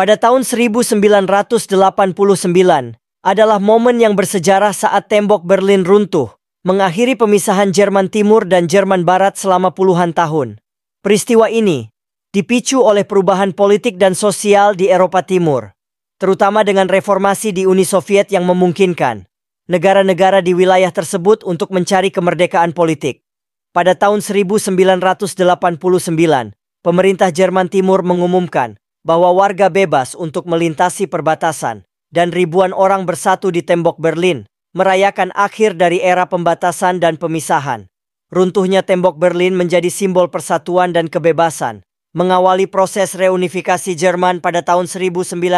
pada tahun 1989 adalah momen yang bersejarah saat tembok Berlin runtuh, mengakhiri pemisahan Jerman Timur dan Jerman Barat selama puluhan tahun. Peristiwa ini dipicu oleh perubahan politik dan sosial di Eropa Timur, terutama dengan reformasi di Uni Soviet yang memungkinkan negara-negara di wilayah tersebut untuk mencari kemerdekaan politik. Pada tahun 1989, pemerintah Jerman Timur mengumumkan bahwa warga bebas untuk melintasi perbatasan dan ribuan orang bersatu di tembok Berlin merayakan akhir dari era pembatasan dan pemisahan. Runtuhnya tembok Berlin menjadi simbol persatuan dan kebebasan, mengawali proses reunifikasi Jerman pada tahun 1990.